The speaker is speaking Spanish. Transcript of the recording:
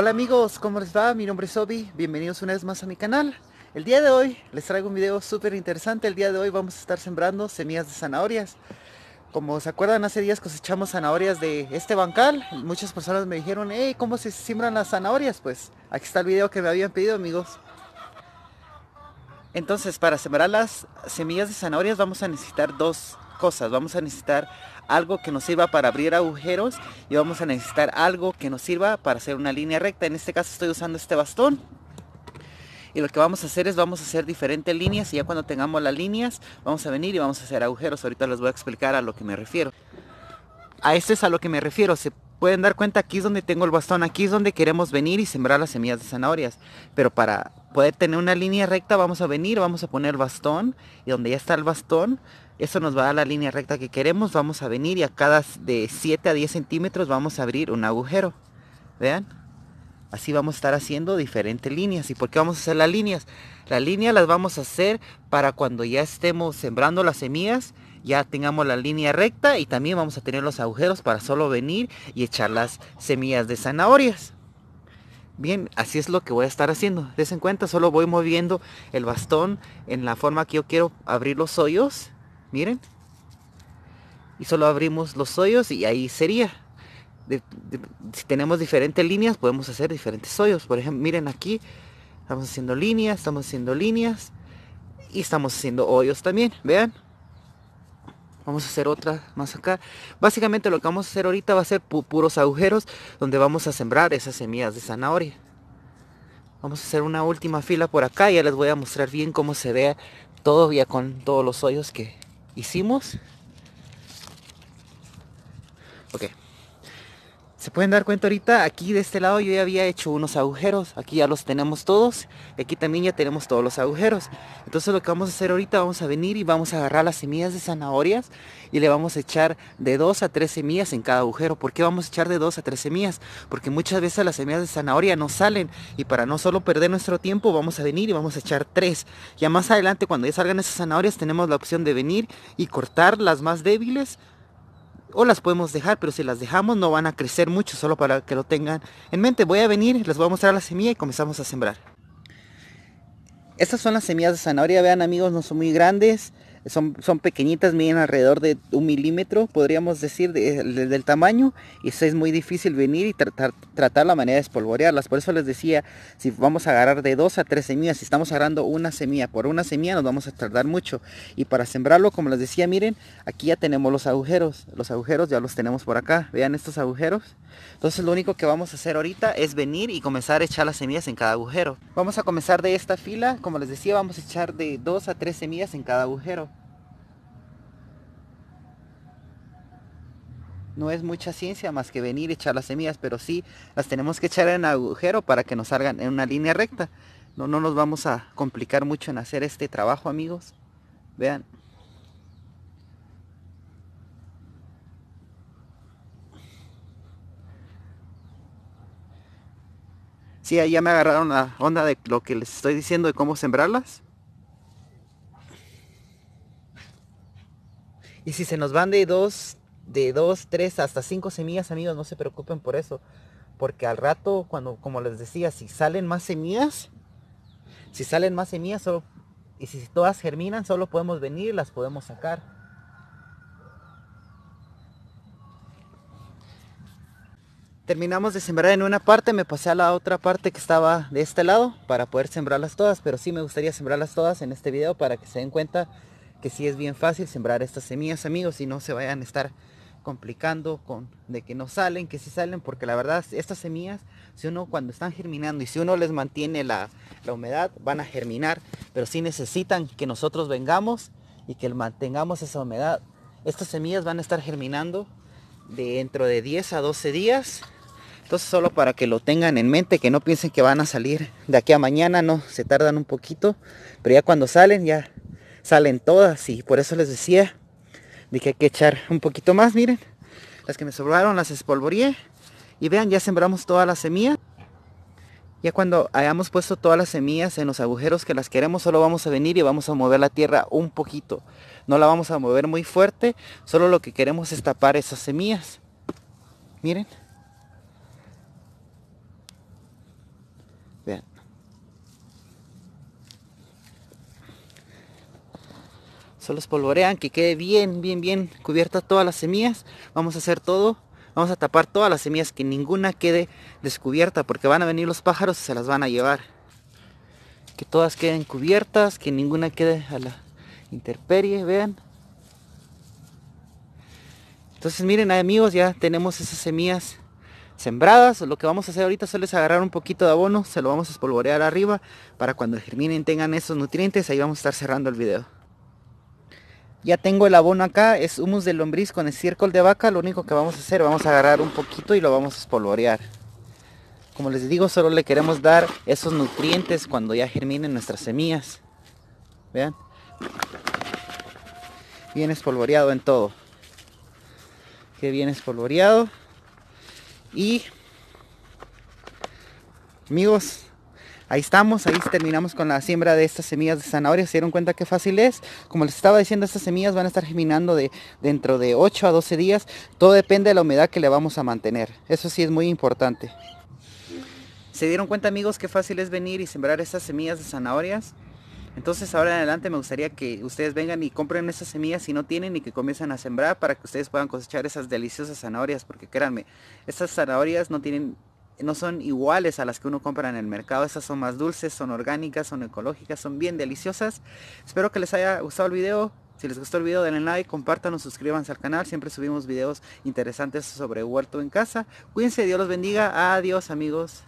Hola amigos, ¿cómo les va? Mi nombre es Obi, bienvenidos una vez más a mi canal. El día de hoy les traigo un video súper interesante. El día de hoy vamos a estar sembrando semillas de zanahorias. Como se acuerdan, hace días cosechamos zanahorias de este bancal. Muchas personas me dijeron, hey, ¿cómo se siembran las zanahorias? Pues aquí está el video que me habían pedido amigos. Entonces, para sembrar las semillas de zanahorias vamos a necesitar dos cosas. Vamos a necesitar algo que nos sirva para abrir agujeros y vamos a necesitar algo que nos sirva para hacer una línea recta. En este caso estoy usando este bastón. Y lo que vamos a hacer es vamos a hacer diferentes líneas y ya cuando tengamos las líneas vamos a venir y vamos a hacer agujeros. Ahorita les voy a explicar a lo que me refiero. A este es a lo que me refiero. Se pueden dar cuenta, aquí es donde tengo el bastón, aquí es donde queremos venir y sembrar las semillas de zanahorias. Pero para poder tener una línea recta, vamos a venir, vamos a poner el bastón y donde ya está el bastón, eso nos va a dar la línea recta que queremos. Vamos a venir y a cada de 7 a 10 centímetros vamos a abrir un agujero. Vean, así vamos a estar haciendo diferentes líneas. ¿Y por qué vamos a hacer las líneas? Las líneas las vamos a hacer para cuando ya estemos sembrando las semillas ya tengamos la línea recta y también vamos a tener los agujeros para solo venir y echar las semillas de zanahorias. Bien, así es lo que voy a estar haciendo. Desen cuenta, solo voy moviendo el bastón en la forma que yo quiero abrir los hoyos. Miren. Y solo abrimos los hoyos y ahí sería. si tenemos diferentes líneas, podemos hacer diferentes hoyos. Por ejemplo, miren aquí. Estamos haciendo líneas, estamos haciendo líneas. Y estamos haciendo hoyos también. Vean vamos a hacer otra más acá. Básicamente lo que vamos a hacer ahorita va a ser puros agujeros donde vamos a sembrar esas semillas de zanahoria. Vamos a hacer una última fila por acá y ya les voy a mostrar bien cómo se ve todavía con todos los hoyos que hicimos. Ok se pueden dar cuenta ahorita, aquí de este lado yo ya había hecho unos agujeros. Aquí ya los tenemos todos. aquí también ya tenemos todos los agujeros. Entonces lo que vamos a hacer ahorita, vamos a venir y vamos a agarrar las semillas de zanahorias y le vamos a echar de dos a tres semillas en cada agujero. ¿Por qué vamos a echar de dos a tres semillas? Porque muchas veces las semillas de zanahoria no salen. Y para no solo perder nuestro tiempo, vamos a venir y vamos a echar tres. Ya más adelante, cuando ya salgan esas zanahorias, tenemos la opción de venir y cortar las más débiles o las podemos dejar, pero si las dejamos no van a crecer mucho, solo para que lo tengan en mente. Voy a venir, les voy a mostrar la semilla y comenzamos a sembrar. Estas son las semillas de zanahoria, vean amigos, no son muy grandes, son, son pequeñitas, miden alrededor de un milímetro, podríamos decir, del tamaño. Y eso es muy difícil venir y tratar, tratar la manera de espolvorearlas. Por eso les decía, si vamos a agarrar de dos a tres semillas, si estamos agarrando una semilla por una semilla, nos vamos a tardar mucho. Y para sembrarlo, como les decía, miren, aquí ya tenemos los agujeros. Los agujeros ya los tenemos por acá. Vean estos agujeros. Entonces lo único que vamos a hacer ahorita es venir y comenzar a echar las semillas en cada agujero. Vamos a comenzar de esta fila. Como les decía, vamos a echar de dos a tres semillas en cada agujero. No es mucha ciencia más que venir y echar las semillas, pero sí las tenemos que echar en agujero para que nos salgan en una línea recta. No, no nos vamos a complicar mucho en hacer este trabajo, amigos. Vean. Sí, ya me agarraron la onda de lo que les estoy diciendo de cómo sembrarlas. Y si se nos van de dos, de dos, tres, hasta cinco semillas, amigos, no se preocupen por eso. Porque al rato, cuando, como les decía, si salen más semillas, si salen más semillas y si todas germinan, solo podemos venir, las podemos sacar. Terminamos de sembrar en una parte, me pasé a la otra parte que estaba de este lado para poder sembrarlas todas, pero sí me gustaría sembrarlas todas en este video para que se den cuenta que sí es bien fácil sembrar estas semillas, amigos, y no se vayan a estar complicando con de que no salen, que si salen, porque la verdad estas semillas, si uno cuando están germinando y si uno les mantiene la, humedad, van a germinar, pero si sí necesitan que nosotros vengamos y que mantengamos esa humedad. Estas semillas van a estar germinando dentro de 10 a 12 días. Entonces solo para que lo tengan en mente, que no piensen que van a salir de aquí a mañana, no, se tardan un poquito, pero ya cuando salen, ya salen todas y por eso les decía Dije que que echar un poquito más, miren. Las que me sobraron las espolvoreé. Y vean, ya sembramos todas las semillas. Ya cuando hayamos puesto todas las semillas en los agujeros que las queremos, solo vamos a venir y vamos a mover la tierra un poquito. No la vamos a mover muy fuerte, solo lo que queremos es tapar esas semillas. Miren. Solo los polvorean, que quede bien, bien, bien cubiertas todas las semillas. Vamos a hacer todo, vamos a tapar todas las semillas, que ninguna quede descubierta, porque van a venir los pájaros y se las van a llevar. Que todas queden cubiertas, que ninguna quede a la interperie, vean. Entonces miren amigos, ya tenemos esas semillas sembradas. Lo que vamos a hacer ahorita solo es agarrar un poquito de abono, se lo vamos a espolvorear arriba para cuando germinen tengan esos nutrientes, ahí vamos a estar cerrando el video ya tengo el abono acá, es humus de lombriz con círculo de vaca, lo único que vamos a hacer, vamos a agarrar un poquito y lo vamos a espolvorear. Como les digo, solo le queremos dar esos nutrientes cuando ya germinen nuestras semillas. Vean. Bien espolvoreado en todo. Que bien espolvoreado. Y amigos, ahí estamos, ahí terminamos con la siembra de estas semillas de zanahoria. Se dieron cuenta qué fácil es. Como les estaba diciendo, estas semillas van a estar germinando de, dentro de 8 a 12 días. Todo depende de la humedad que le vamos a mantener. Eso sí es muy importante. ¿Se dieron cuenta amigos qué fácil es venir y sembrar estas semillas de zanahorias? Entonces ahora en adelante me gustaría que ustedes vengan y compren esas semillas si no tienen y que comiencen a sembrar para que ustedes puedan cosechar esas deliciosas zanahorias. Porque créanme, estas zanahorias no tienen no son iguales a las que uno compra en el mercado. Esas son más dulces, son orgánicas, son ecológicas, son bien deliciosas. Espero que les haya gustado el video. Si les gustó el video denle like, o suscríbanse al canal. Siempre subimos videos interesantes sobre huerto en casa. Cuídense, Dios los bendiga. Adiós amigos.